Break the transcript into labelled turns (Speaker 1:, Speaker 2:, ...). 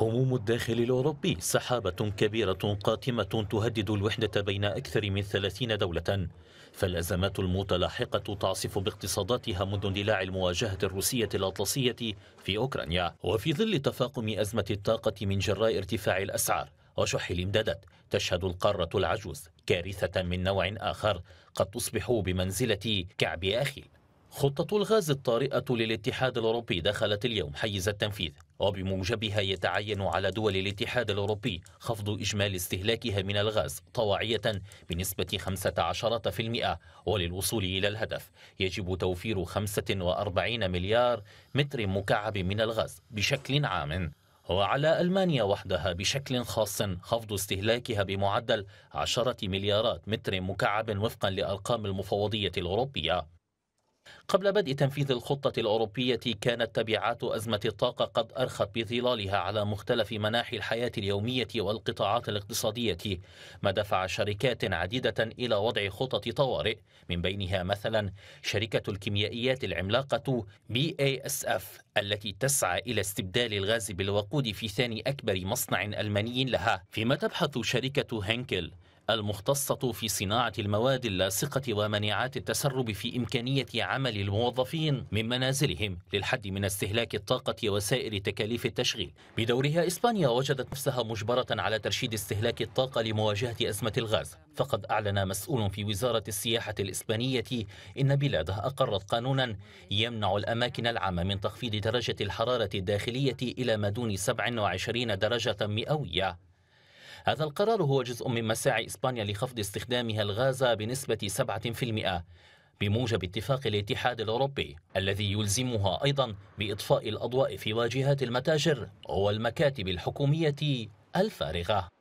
Speaker 1: هموم الداخل الأوروبي سحابة كبيرة قاتمة تهدد الوحدة بين أكثر من ثلاثين دولة فالأزمات المتلاحقة تعصف باقتصاداتها منذ اندلاع المواجهة الروسية الأطلسية في أوكرانيا وفي ظل تفاقم أزمة الطاقة من جراء ارتفاع الأسعار وشح الإمدادات تشهد القارة العجوز كارثة من نوع آخر قد تصبح بمنزلة كعب أخيل خطة الغاز الطارئة للاتحاد الأوروبي دخلت اليوم حيز التنفيذ وبموجبها يتعين على دول الاتحاد الأوروبي خفض إجمالي استهلاكها من الغاز طواعية بنسبة 15% وللوصول إلى الهدف يجب توفير 45 مليار متر مكعب من الغاز بشكل عام وعلى ألمانيا وحدها بشكل خاص خفض استهلاكها بمعدل 10 مليارات متر مكعب وفقا لأرقام المفوضية الأوروبية قبل بدء تنفيذ الخطة الأوروبية كانت تبعات أزمة الطاقة قد أرخت بظلالها على مختلف مناحي الحياة اليومية والقطاعات الاقتصادية ما دفع شركات عديدة إلى وضع خطط طوارئ من بينها مثلا شركة الكيميائيات العملاقة BASF التي تسعى إلى استبدال الغاز بالوقود في ثاني أكبر مصنع ألماني لها فيما تبحث شركة هنكل المختصة في صناعة المواد اللاصقة ومناعات التسرب في إمكانية عمل الموظفين من منازلهم للحد من استهلاك الطاقة وسائر تكاليف التشغيل بدورها إسبانيا وجدت نفسها مجبرة على ترشيد استهلاك الطاقة لمواجهة أزمة الغاز فقد أعلن مسؤول في وزارة السياحة الإسبانية إن بلاده أقرت قانونا يمنع الأماكن العامة من تخفيض درجة الحرارة الداخلية إلى ما دون 27 درجة مئوية هذا القرار هو جزء من مساعي إسبانيا لخفض استخدامها الغاز بنسبة 7% بموجب اتفاق الاتحاد الأوروبي الذي يلزمها أيضا بإطفاء الأضواء في واجهات المتاجر والمكاتب الحكومية الفارغة